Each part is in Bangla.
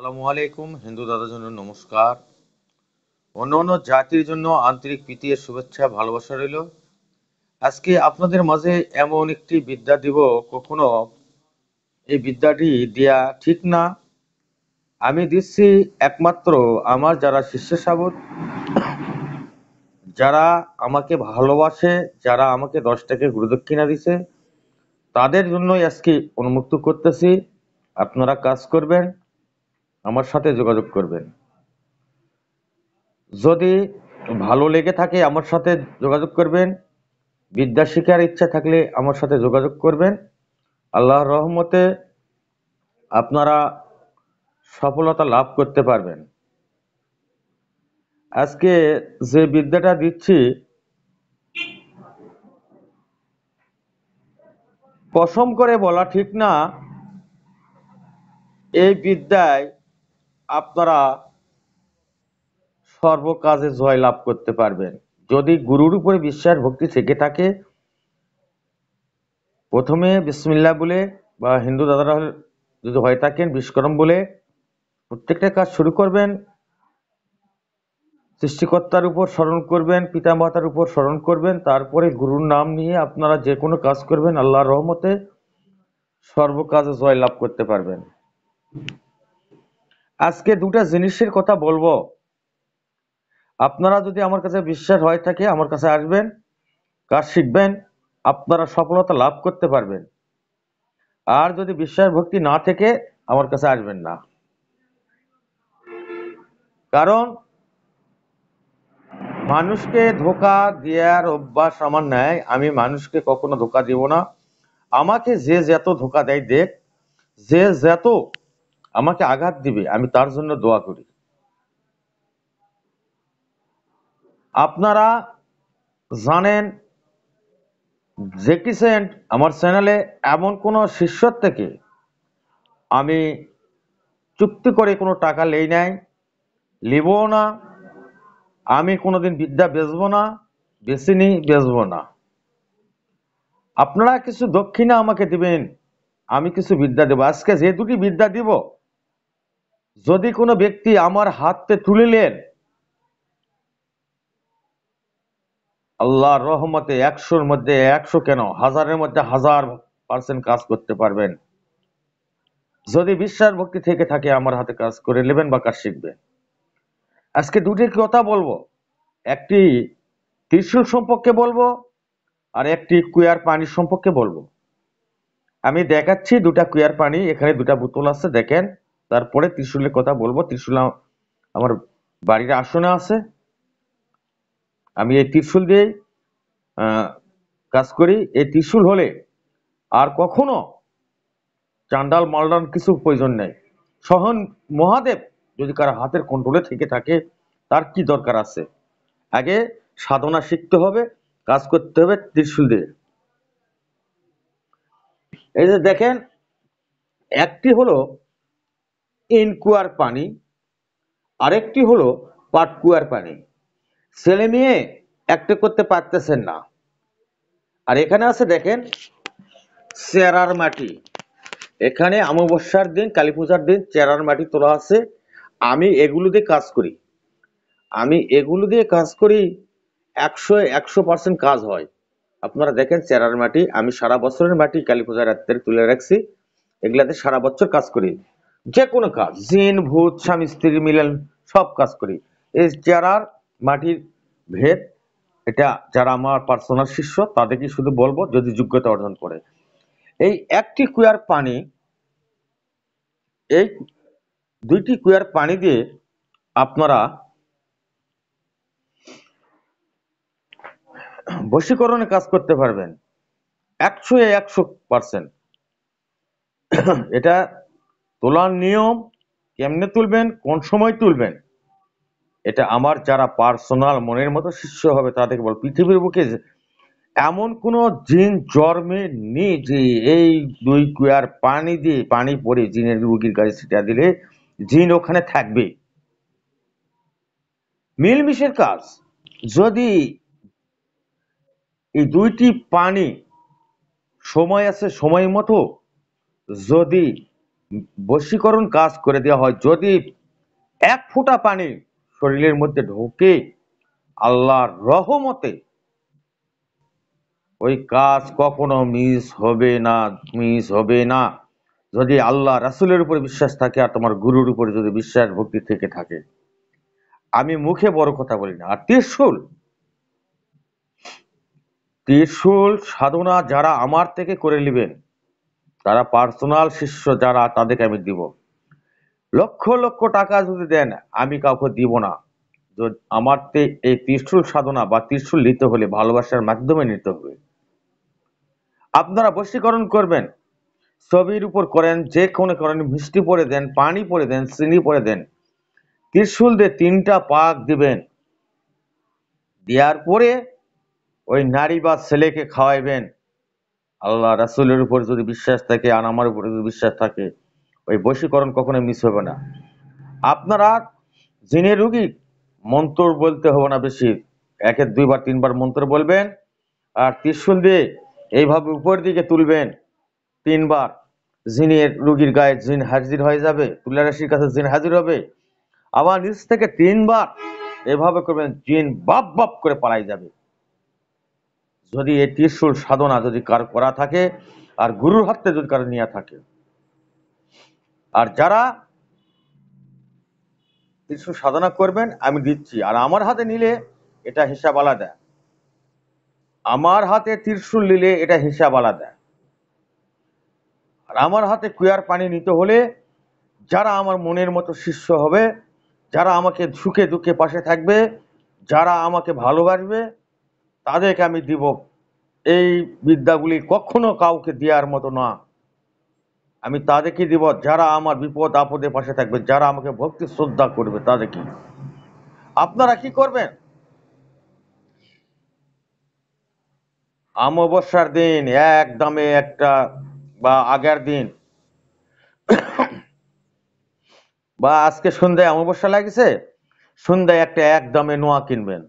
আসসালামু আলাইকুম হিন্দু দাদার জন্য নমস্কার অন্য অন্য জাতির জন্য আন্তরিক প্রীতি শুভেচ্ছা ভালোবাসা রইল আজকে আপনাদের মাঝে এমন একটি বিদ্যা দিব কখনো এই বিদ্যাটি দেয়া ঠিক না আমি দিচ্ছি একমাত্র আমার যারা শিষ্য সাবত যারা আমাকে ভালোবাসে যারা আমাকে দশ টাকা গুরুদক্ষিণা দিছে তাদের জন্যই আজকে উন্মুক্ত করতেছি আপনারা কাজ করবেন আমার সাথে যোগাযোগ করবেন যদি ভালো লেগে থাকে আমার সাথে যোগাযোগ করবেন বিদ্যা শিখার ইচ্ছা থাকলে আমার সাথে যোগাযোগ করবেন আল্লাহর রহমতে আপনারা সফলতা লাভ করতে পারবেন আজকে যে বিদ্যাটা দিচ্ছি কসম করে বলা ঠিক না এই বিদ্যায় আপনারা সর্বকাজে লাভ করতে পারবেন যদি গুরুর উপরে বিশ্বাস ভক্তি থেকে থাকে প্রথমে বিসমিল্লা বলে বা হিন্দু দাদারা যদি হয়ে থাকেন বিশ্বকরম বলে প্রত্যেকটা কাজ শুরু করবেন সৃষ্টিকর্তার উপর স্মরণ করবেন পিতামাতার উপর স্মরণ করবেন তারপরে গুরুর নাম নিয়ে আপনারা যে কোনো কাজ করবেন আল্লাহর রহমতে সর্বকাজে জয় লাভ করতে পারবেন আজকে দুটা জিনিসের কথা বলবো আপনারা যদি আমার কাছে বিশ্বাস হয় থাকে আমার কাছে আসবেন কাজ শিখবেন আপনারা সফলতা লাভ করতে পারবেন আর যদি বিশ্বাস ভক্তি না থেকে আমার কাছে আসবেন না কারণ মানুষকে ধোকা দেওয়ার অভ্যাস আমার নেয় আমি মানুষকে কখনো ধোকা দিব না আমাকে যে যত ধোকা দেয় দেখ যে যত আমাকে আঘাত দিবে আমি তার জন্য দোয়া করি আপনারা জানেন জেকি সেন্ট আমার চ্যানেলে এমন কোনো শিষ্যর থেকে আমি চুক্তি করে কোনো টাকা লেই নাই লিবও না আমি কোনোদিন বিদ্যা বেচবো না নি বেচবো না আপনারা কিছু দক্ষিণা আমাকে দিবেন আমি কিছু বিদ্যা দেবো আজকে যে দুটি বিদ্যা দিব যদি কোনো ব্যক্তি আমার হাতে তুলিলেন আল্লাহর রহমতে একশোর মধ্যে একশো কেন হাজারের মধ্যে হাজার পার্সেন্ট কাজ করতে পারবেন যদি বিশ্বাস ভক্তি থেকে থাকে আমার হাতে কাজ করে নেবেন বা কাজ শিখবেন আজকে দুটি কথা বলবো একটি ত্রিশূল সম্পর্কে বলবো আর একটি কুয়ার পানি সম্পর্কে বলবো আমি দেখাচ্ছি দুটা কুয়ার পানি এখানে দুটা বোতল আছে দেখেন তারপরে ত্রিশুলের কথা বলবো ত্রিশুল আমার বাড়ির আসনে আছে আমি এই ত্রিশুল দিয়ে কাজ করি এই ত্রিশুল হলে আর কখনো চান্ডাল মালডান কিছু প্রয়োজন নেই সহন মহাদেব যদি কারো হাতের কন্ট্রোলে থেকে থাকে তার কি দরকার আছে আগে সাধনা শিখতে হবে কাজ করতে হবে ত্রিশুল দিয়ে এই যে দেখেন একটি হলো এনকুয়ার পানি আরেকটি হলো পাটকুয়ার পানি ছেলে মেয়ে একটা করতে পারতেছেন না আর এখানে আছে দেখেন চেরার মাটি এখানে অমাবস্যার দিন কালী পূজার দিন চেরার মাটি তোলা আছে আমি এগুলো দিয়ে কাজ করি আমি এগুলো দিয়ে কাজ করি একশো একশো পার্সেন্ট কাজ হয় আপনারা দেখেন চেরার মাটি আমি সারা বছরের মাটি কালী পূজার রাত্রে তুলে রাখছি এগুলাতে সারা বছর কাজ করি যে কোনো কাজ জিন ভূত স্বামী স্ত্রীর মিলন সব কাজ করি এসডিআরআর মাটির ভেদ এটা যারা আমার পার্সোনাল শিষ্য তাদেরকে শুধু বলবো যদি যোগ্যতা অর্জন করে এই একটি কুয়ার পানি এই দুইটি কুয়ার পানি দিয়ে আপনারা বশীকরণে কাজ করতে পারবেন একশো একশো পার্সেন্ট এটা তোলার নিয়ম কেমনে তুলবেন কোন সময় তুলবেন এটা আমার যারা পার্সোনাল মনের মতো শিষ্য হবে তাদেরকে বল পৃথিবীর বুকে এমন কোন জিন জন্মে নেই যে এই দুই কুয়ার পানি দিয়ে পানি পরে জিনের রুগীর কাছে ছিটা দিলে জিন ওখানে থাকবে মিলমিশের কাজ যদি এই দুইটি পানি সময় আছে সময় মতো যদি বশীকরণ কাজ করে দেওয়া হয় যদি এক ফোঁটা পানি শরীরের মধ্যে ঢোকে আল্লাহর রহমতে ওই কাজ কখনো মিস হবে না মিস হবে না যদি আল্লাহ রাসুলের উপরে বিশ্বাস থাকে আর তোমার গুরুর উপরে যদি বিশ্বাস ভক্তি থেকে থাকে আমি মুখে বড় কথা বলি না আর ত্রিশুল ত্রিশুল সাধনা যারা আমার থেকে করে নেবেন তারা পার্সোনাল শিষ্য যারা তাদেরকে আমি দিব লক্ষ লক্ষ টাকা যদি দেন আমি কাউকে দিব না আমার এই ত্রিশুল সাধনা বা ত্রিশুল নিতে হলে ভালোবাসার মাধ্যমে নিতে হবে আপনারা বশীকরণ করবেন ছবির উপর করেন যে কোনো করেন মিষ্টি পরে দেন পানি পরে দেন চিনি পরে দেন ত্রিশুল দিয়ে তিনটা পাক দিবেন দেওয়ার পরে ওই নারী বা ছেলেকে খাওয়াইবেন আল্লাহ রাসুলের উপর যদি বিশ্বাস থাকে আর আমার উপর যদি বিশ্বাস থাকে ওই বশীকরণ কখনোই মিস হবে না আপনারা জিনে রুগী মন্ত্র বলতে হবে না বেশি একের দুইবার তিনবার মন্ত্র বলবেন আর ত্রিশুল দিয়ে এইভাবে উপরের দিকে তুলবেন তিনবার জিনের রুগীর গায়ে জিন হাজির হয়ে যাবে রাশির কাছে জিন হাজির হবে আবার নিচ থেকে তিনবার এভাবে করবেন জিন বাপ বাপ করে পালাই যাবে যদি এই ত্রিশুল সাধনা যদি কার করা থাকে আর গুরুর হাতে যদি কারো নিয়ে থাকে আর যারা ত্রিশুল সাধনা করবেন আমি দিচ্ছি আর আমার হাতে নিলে এটা হিসাব আলাদা আমার হাতে ত্রিশুল নিলে এটা হিসাব আলাদা আর আমার হাতে কুয়ার পানি নিতে হলে যারা আমার মনের মতো শিষ্য হবে যারা আমাকে সুখে দুঃখে পাশে থাকবে যারা আমাকে ভালোবাসবে তাদেরকে আমি দিব এই বিদ্যাগুলি কখনো কাউকে দেওয়ার মতো না আমি তাদেরকে দিব যারা আমার বিপদ আপদে পাশে থাকবে যারা আমাকে ভক্তি শ্রদ্ধা করবে তাদেরকে আপনারা কি করবেন অমাবস্যার দিন একদমে একটা বা আগের দিন বা আজকে সন্ধ্যায় অমাবস্যা লাগছে সন্ধ্যায় একটা একদমে নোয়া কিনবেন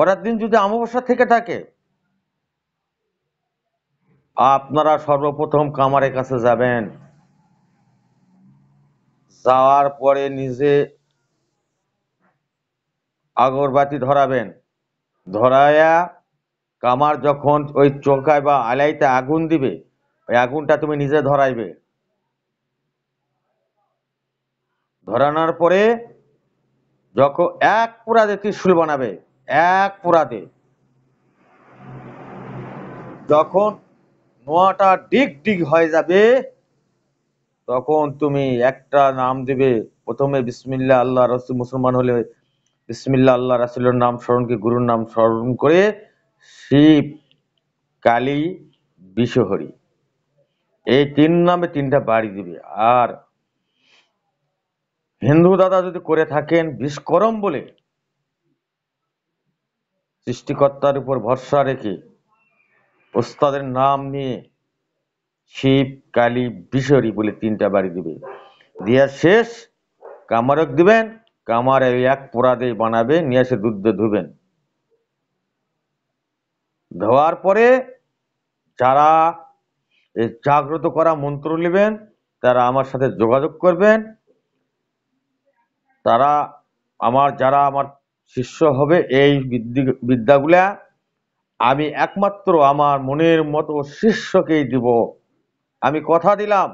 পরের দিন যদি অমাবস্যা থেকে থাকে আপনারা সর্বপ্রথম কামারের কাছে যাবেন যাওয়ার পরে নিজে আগরবাতি ধরাবেন ধরাইয়া কামার যখন ওই চোখায় বা আলাইতে আগুন দিবে ওই আগুনটা তুমি নিজে ধরাইবে ধরানোর পরে যখন এক পুরা দেখি শুল বানাবে এক পোড়াতে যখন নোয়াটা ডিগ ডিগ হয়ে যাবে তখন তুমি একটা নাম দেবে প্রথমে বিসমিল্লা আল্লাহ রসুল মুসলমান হলে বিসমিল্লা আল্লাহ রাসুলের নাম স্মরণকে গুরুর নাম স্মরণ করে শিব কালী বিশহরি এই তিন নামে তিনটা বাড়ি দিবে আর হিন্দু দাদা যদি করে থাকেন বিষ্করম বলে সৃষ্টিকর্তার উপর ভরসা রেখে ওস্তাদের নাম নিয়ে শিব কালী বিশরী বলে তিনটা বাড়ি দিবে দিয়া শেষ কামারক দিবেন কামার এক পোড়া দিয়ে বানাবে নিয়ে এসে দুধ ধুবেন ধোয়ার পরে যারা জাগ্রত করা মন্ত্র নেবেন তারা আমার সাথে যোগাযোগ করবেন তারা আমার যারা আমার শিষ্য হবে এই বিদ্যাগুলা আমি একমাত্র আমার মনের মতো শিষ্যকেই দিব আমি কথা দিলাম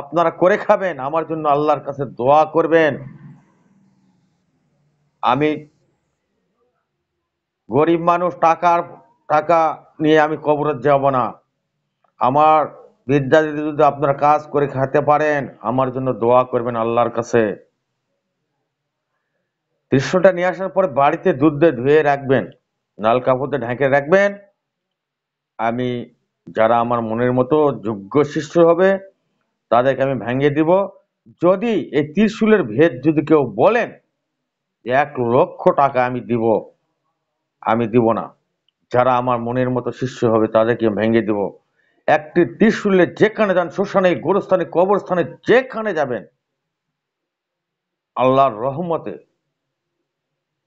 আপনারা করে খাবেন আমার জন্য আল্লাহর কাছে দোয়া করবেন আমি গরিব মানুষ টাকার টাকা নিয়ে আমি কবর যাব না আমার বিদ্যা যদি আপনারা কাজ করে খাতে পারেন আমার জন্য দোয়া করবেন আল্লাহর কাছে দৃশ্যটা নিয়ে আসার পরে বাড়িতে দুধ দিয়ে ধুয়ে রাখবেন নাল কাপড়ে ঢেকে রাখবেন আমি যারা আমার মনের মতো যোগ্য শিষ্য হবে তাদেরকে আমি ভেঙে দিব যদি এই ত্রিশুলের ভেদ যদি কেউ বলেন এক লক্ষ টাকা আমি দিব আমি দিব না যারা আমার মনের মতো শিষ্য হবে তাদেরকে ভেঙে দিব একটি ত্রিশুলের যেখানে যান শ্মশানে গোরস্থানে কবরস্থানে যেখানে যাবেন আল্লাহর রহমতে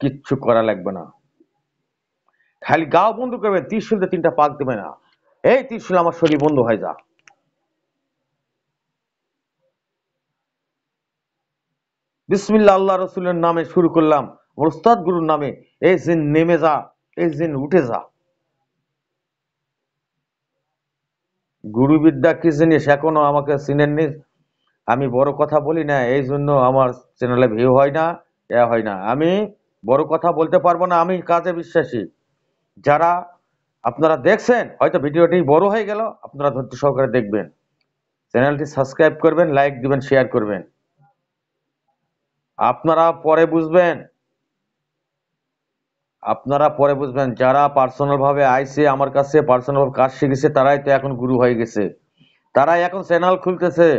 কিচ্ছু করা লাগবে না খালি গা বন্ধু করবে ত্রিশুলতে তিনটা পাক দেবে না এই ত্রিশুল আমার শরীর বন্ধ হয়ে যা বিসমিল্লা আল্লাহ রসুলের নামে শুরু করলাম ওস্তাদ গুরুর নামে এই দিন নেমে যা এই দিন উঠে যা গুরুবিদ্যা কি জিনিস এখনো আমাকে চিনেন নি আমি বড় কথা বলি না এই জন্য আমার চ্যানেলে ভিউ হয় না এ হয় না আমি বড় কথা বলতে পারবো না আমি কাজে বিশ্বাসী যারা আপনারা দেখছেন হয়তো ভিডিওটি বড় হয়ে গেল আপনারা ধৈর্য সহকারে দেখবেন চ্যানেলটি সাবস্ক্রাইব করবেন লাইক দিবেন শেয়ার করবেন আপনারা পরে বুঝবেন আপনারা পরে বুঝবেন যারা পার্সোনালভাবে আইসে আমার কাছে পার্সোনালভাবে কাজ শিখেছে তারাই তো এখন গুরু হয়ে গেছে তারাই এখন চ্যানেল খুলতেছে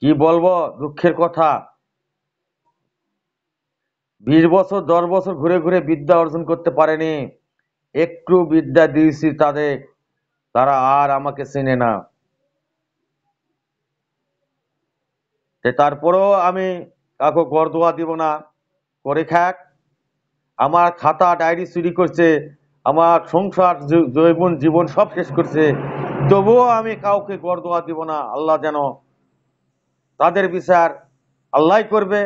কি বলবো দুঃখের কথা বিশ বছর দশ বছর ঘুরে ঘুরে বিদ্যা অর্জন করতে পারেনি একটু বিদ্যা দিয়েছি তাদের তারা আর আমাকে চেনে না তারপরেও আমি কাকো দোয়া দিব না করে খাক আমার খাতা ডায়েরি চুরি করছে আমার সংসার জৈবন জীবন সব শেষ করছে তবুও আমি কাউকে দোয়া দিব না আল্লাহ যেন তাদের বিচার আল্লাহ করবে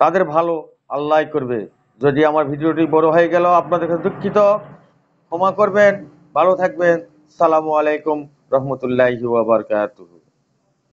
তাদের ভালো আল্লাহ করবে যদি আমার ভিডিওটি বড় হয়ে গেল আপনাদের কাছে দুঃখিত ক্ষমা করবেন ভালো থাকবেন সালামু আলাইকুম রহমতুল্লাহি